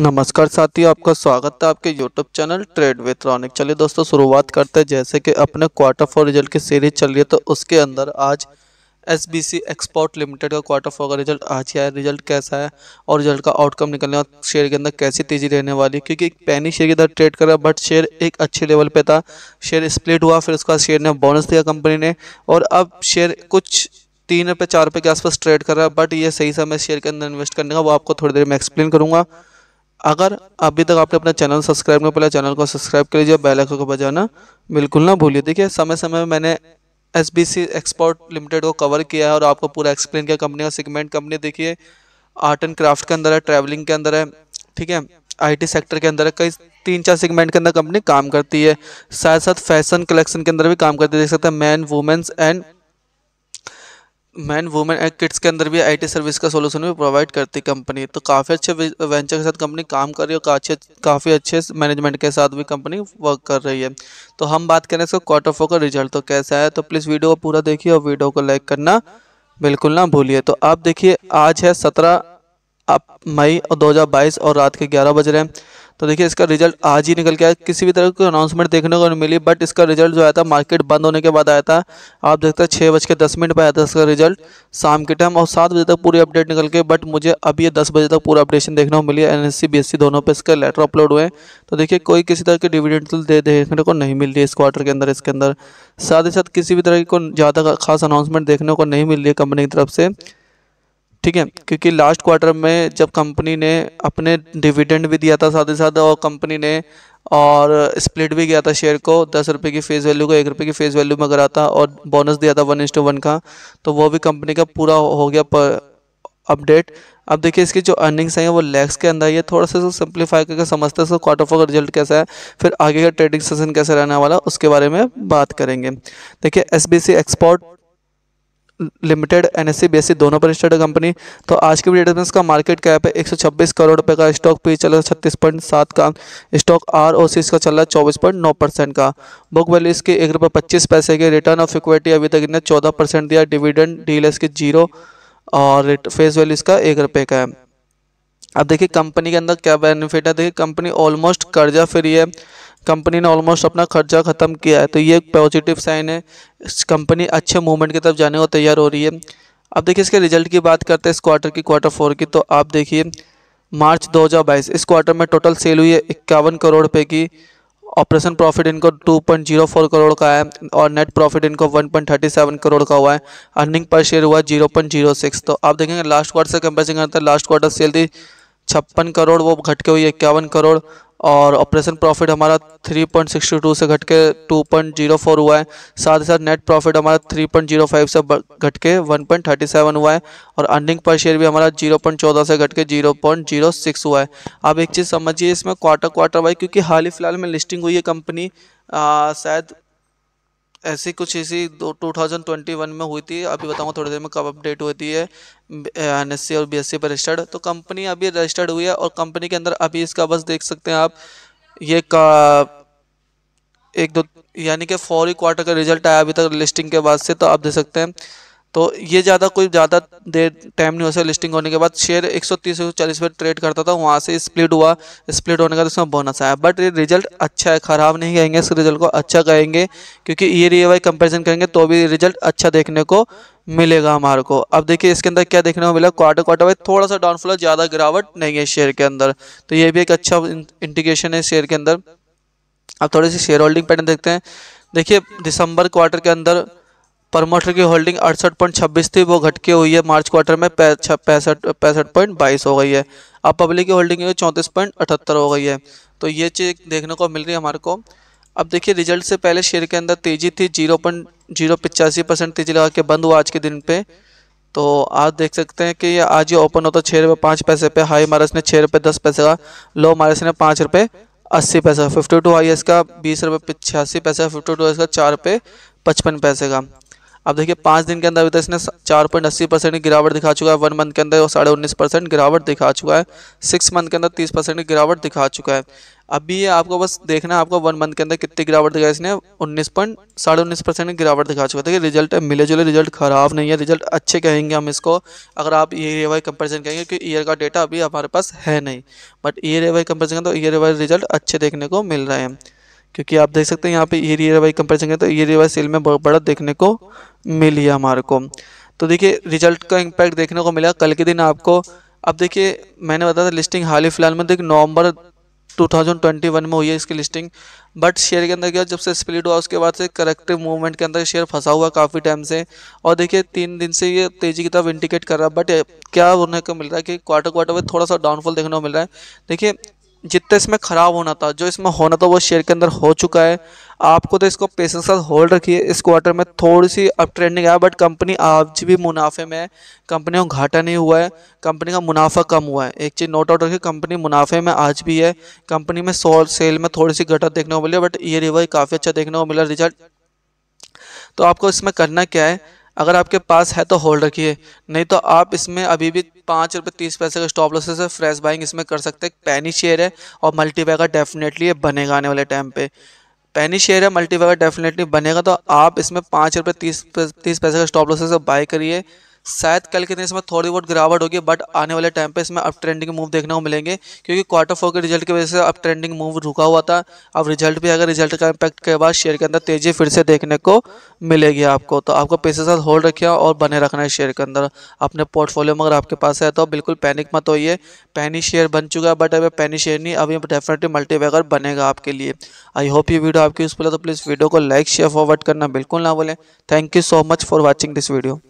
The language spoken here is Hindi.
नमस्कार साथियों आपका स्वागत है आपके YouTube channel trade with Ronik चलिए दोस्तों शुरुआत करते हैं जैसे कि अपने क्वार्टर फोर रिजल्ट की सीरीज चल रही है तो उसके अंदर आज S B C export limited का क्वार्टर फोर का रिजल्ट आज ही आया रिजल्ट कैसा है और रिजल्ट का आउटकम निकलने और शेयर के अंदर कैसी तेजी रहने वाली है क्योंकि एक पैनी शेयर के अंदर ट्रेड करा बट शेयर एक अच्छे लेवल पर था शेयर स्प्लिट हुआ फिर उसका शेयर ने बोनस दिया कंपनी ने और अब शेयर कुछ तीन रुपये चार रुपये के आसपास ट्रेड कर रहा है बट ये सही समय शेयर के अंदर इन्वेस्ट करने का वो आपको थोड़ी देर में एक्सप्लेन करूँगा अगर अभी तक आपने अपना चैनल सब्सक्राइब नहीं पहले चैनल को सब्सक्राइब कर लीजिए बेल आइकन को बजाना बिल्कुल ना भूलिए देखिए समय समय में मैंने S B C export limited को कवर किया है और आपको पूरा एक्सप्लेन किया कंपनी का सेगमेंट कंपनी देखिए आर्ट एंड क्राफ्ट के अंदर है ट्रैवलिंग के अंदर है ठीक है आईटी सेक्टर के अंदर है कई तीन चार सेगमेंट के अंदर कंपनी काम करती है साथ साथ फैशन कलेक्शन के अंदर भी काम करती है देख सकते हैं man women's and man women and kids के अंदर भी आईटी सर्विस का सोल्यूशन भी प्रोवाइड करती कंपनी तो काफ़ी अच्छे वेंचर के साथ कंपनी काम कर रही है और काफ़ी अच्छे मैनेजमेंट के साथ भी कंपनी वर्क कर रही है तो हम बात करें इसका क्वार्टर फोर का रिजल्ट तो कैसा है तो प्लीज़ वीडियो को पूरा देखिए और वीडियो को लाइक करना बिल्कुल ना भूलिए तो आप देखिए आज है सत्रह मई दो और रात के ग्यारह बज रहे हैं तो देखिए इसका रिजल्ट आज ही निकल के आया किसी भी तरह की अनाउंसमेंट देखने को नहीं मिली बट इसका रिजल्ट जो आया था मार्केट बंद होने के बाद आया था आप देखते हैं छः बज के दस मिनट पर आया था इसका रिजल्ट शाम के टाइम और सात बजे तक पूरी अपडेट निकल के बट मुझे अभी ये दस बजे तक पूरा अपडेशन देखने को मिली एन एस सी दोनों पर इसके लेटर अपलोड हुए तो देखिए कोई किसी तरह की डिविडेंट तो दे देखने को नहीं मिल रही इस क्वार्टर के अंदर इसके अंदर साथ ही साथ किसी भी तरह की कोई ज़्यादा खास अनाउंसमेंट देखने को नहीं मिल रही है कंपनी की तरफ से ठीक है क्योंकि लास्ट क्वार्टर में जब कंपनी ने अपने डिविडेंड भी दिया था साथ ही साथ और कंपनी ने और स्प्लिट भी किया था शेयर को दस रुपये की फेस वैल्यू को एक रुपये की फेस वैल्यू में करा था और बोनस दिया था वन टू वन का तो वो भी कंपनी का पूरा हो गया पर अपडेट अब देखिए इसकी जो अर्निंग्स हैं वो लैक्स के अंदर ये थोड़ा सा सिंप्लीफाई करके समझते हैं क्वार्टर फोर का रिजल्ट कैसा है फिर आगे का ट्रेडिंग सेशन कैसे रहने वाला उसके बारे में बात करेंगे देखिए S export limited N S e, e दोनों पर स्टेड कंपनी तो आज की डेट में इसका मार्केट कैप है 126 करोड़ रुपए का स्टॉक पी चल रहा है छत्तीस पॉइंट सात का स्टॉक आर ओ सी इसका चल रहा है चौबीस पॉइंट नौ परसेंट का बुक वैल्यू इसके एक रुपये पच्चीस पैसे की रिटर्न ऑफ इक्विटी अभी तक इन्हें चौदह परसेंट दिया डिविडेंड डील की जीरो और फेस वैल्यू इसका एक रुपये का है अब देखिए कंपनी के अंदर क्या बेनिफिट है देखिए कंपनी ऑलमोस्ट कर्जा फ्री है कंपनी ने ऑलमोस्ट अपना खर्चा ख़त्म किया है तो ये एक पॉजिटिव साइन है कंपनी अच्छे मूवमेंट की तरफ जाने को तैयार हो रही है अब देखिए इसके रिजल्ट की बात करते हैं इस क्वार्टर की क्वार्टर फोर की तो आप देखिए मार्च 2022 इस क्वार्टर में टोटल सेल हुई है इक्यावन करोड़ रुपये की ऑपरेशन प्रॉफिट इनको 2.04 करोड़ का है और नेट प्रॉफिट इनको 1.37 करोड़ का हुआ है अर्निंग पर शेयर हुआ 0.06 तो आप देखेंगे लास्ट क्वार्टर से कंपेरिजन करते हैं लास्ट क्वार्टर सेल थी छप्पन करोड़ वो घटके हुई हुई इक्यावन करोड़ और ऑपरेशन प्रॉफिट हमारा 3.62 से घट के 2.04 हुआ है साथ ही साथ नेट प्रॉफिट हमारा 3.05 से घट के 1.37 हुआ है और अर्निंग पर शेयर भी हमारा 0.14 से घट के 0.06 हुआ है अब एक चीज़ समझिए इसमें क्वार्टर क्वार्टर वाइज क्योंकि हाल ही फिलहाल में लिस्टिंग हुई है कंपनी शायद ऐसी कुछ इसी टू थाउजेंड ट्वेंटी वन में हुई थी अभी बताऊँगा थोड़ी देर में कब अपडेट होती है एन एस सी और बी एस सी पर रजिस्टर्ड तो कंपनी अभी रजिस्टर्ड हुई है और कंपनी के अंदर अभी इसका बस देख सकते हैं आप ये का एक दो यानी कि फौरी क्वार्टर का रिजल्ट आया अभी तक लिस्टिंग के बाद से तो आप देख सकते हैं तो ये ज़्यादा कोई ज़्यादा देर टाइम नहीं हो सकता लिस्टिंग होने के बाद शेयर 130 से चालीस पर ट्रेड करता था वहाँ से स्प्लिट हुआ स्प्लिट होने का तो इसमें बोनस आया बट ये रिजल्ट अच्छा है ख़राब नहीं कहेंगे इस रिजल्ट को अच्छा कहेंगे क्योंकि ये री वाई कंपेरिजन करेंगे तो भी रिजल्ट अच्छा देखने को मिलेगा हमारे को अब देखिए इसके अंदर क्या देखने को मिला क्वार्टर क्वार्टर वाइज थोड़ा सा डाउनफ्लो ज़्यादा गिरावट नहीं है शेयर के अंदर तो ये भी एक अच्छा इंडिकेशन है शेयर के अंदर अब थोड़ी सी शेयर होल्डिंग पैटर्न देखते हैं देखिए दिसंबर क्वार्टर के अंदर प्रमोटर की होल्डिंग अड़सठ पॉइंट छब्बीस थी वो घटके हुई है मार्च क्वार्टर में पैंसठ पैंसठ पॉइंट बाईस हो गई है अब पब्लिक की होल्डिंग चौंतीस पॉइंट अठहत्तर हो गई है तो ये चीज़ देखने को मिल रही है हमारे को अब देखिए रिजल्ट से पहले शेयर के अंदर तेज़ी थी जीरो पॉइंट जीरो पिचासी परसेंट तेज़ी लगा के बंद हुआ आज के दिन पे तो आज देख सकते हैं कि ये आज ही ओपन होता है छः रुपये पाँच पैसे पे हाई मारस ने छः रुपये दस पैसे का लो मारस ने पाँच रुपये अस्सी पैसे का फिफ्टी टू हाई इसका बीस रुपये पिचासी पैसे का फिफ्टी टू इसका चार रुपये पचपन पैसे का अब देखिए पाँच दिन के अंदर अभी तक इसने चार पॉइंट अस्सी परसेंट की गिरावट दिखा चुका है वन मंथ के अंदर साढ़े उन्नीस परसेंट गिरावट दिखा चुका है सिक्स मंथ के अंदर तीस परसेंट की गिरावट दिखा चुका है अभी ये आपको बस देखना है आपको वन मंथ के अंदर कितनी गिरावट दिखाई इसने उन्नीस पॉइंट साढ़े उन्नीस परसेंट की गिरावट दिखा चुका है देखिए रिजल्ट मिले जुले रिजल्ट खराब नहीं है रिजल्ट अच्छे कहेंगे हम इसको अगर आप ईयर वाई कंपेरिजन कहेंगे क्योंकि ईयर का डेटा अभी हमारे पास है नहीं बट ईयर वाई कंपेरिजन तो ईयर वाई रिजल्ट अच्छे देखने को मिल रहे हैं क्योंकि आप देख सकते हैं यहाँ पे ईयर वाइज कंपेरिजन करें तो ईयर वाइज सेल में बड़ा देखने को मिली है हमारे को तो देखिए रिजल्ट का इम्पैक्ट देखने को मिला कल के दिन आपको अब देखिए मैंने बताया था लिस्टिंग हाल ही फिलहाल में देखिए तो नवंबर 2021 में हुई है इसकी लिस्टिंग बट शेयर के अंदर क्या जब से स्प्लिट हुआ उसके बाद से करेक्टिव मूवमेंट के अंदर शेयर फंसा हुआ काफ़ी टाइम से और देखिए तीन दिन से ये तेज़ी की तरफ इंडिकेट कर रहा है बट क्या उन्हें को मिल रहा है कि क्वार्टर क्वार्टर में थोड़ा सा डाउनफॉल देखने को मिल रहा है देखिए जितना इसमें ख़राब होना था जो इसमें होना था वो शेयर के अंदर हो चुका है आपको तो इसको पेशेंस के साथ होल्ड रखिए इस क्वार्टर में थोड़ी सी अप ट्रेंडिंग आया बट कंपनी आज भी मुनाफे में है कंपनी को घाटा नहीं हुआ है कंपनी का मुनाफा कम हुआ है एक चीज़ नोट आउट रखिए कंपनी मुनाफे में आज भी है कंपनी में सोल सेल में थोड़ी सी घटा देखने को मिली बट ये रिवाई काफ़ी अच्छा देखने को मिला रिजल्ट तो आपको इसमें करना क्या है अगर आपके पास है तो होल्ड रखिए नहीं तो आप इसमें अभी भी पाँच रुपये तीस पैसे का स्टॉप लॉसेस है फ्रेश बाइंग इसमें कर सकते हैं पैनी शेयर है और मल्टी का डेफिनेटली ये बनेगा आने वाले टाइम पे पैनी शेयर है मल्टी का डेफिनेटली बनेगा तो आप इसमें पाँच रुपये तीस तीस पैसे का स्टॉप लॉसेस से बाई करिए शायद कल के दिन इसमें थोड़ी बहुत गिरावट होगी बट आने वाले टाइम पे इसमें अब ट्रेंडिंग मूव देखने को मिलेंगे क्योंकि क्वार्टर फोर के रिजल्ट की वजह से अब ट्रेंडिंग मूव रुका हुआ था अब रिजल्ट भी अगर रिजल्ट का इम्पैक्ट के बाद शेयर के अंदर तेजी फिर से देखने को मिलेगी आपको तो आपको पैसे साथ होल्ड रखिए और बने रखना है शेयर के अंदर अपने पोर्टफोलियो में अगर आपके पास है तो बिल्कुल पैनिक मत होइए पैनी शेयर बन चुका है बट अभी पैनी शेयर नहीं अभी डेफिनेटली मल्टीवेगर बनेगा आपके लिए आई होप ये वीडियो आपकी यूजफुल है तो प्लीज़ वीडियो को लाइक शेयर फॉरवर्ड करना बिल्कुल ना भूलें thank you so much for watching this video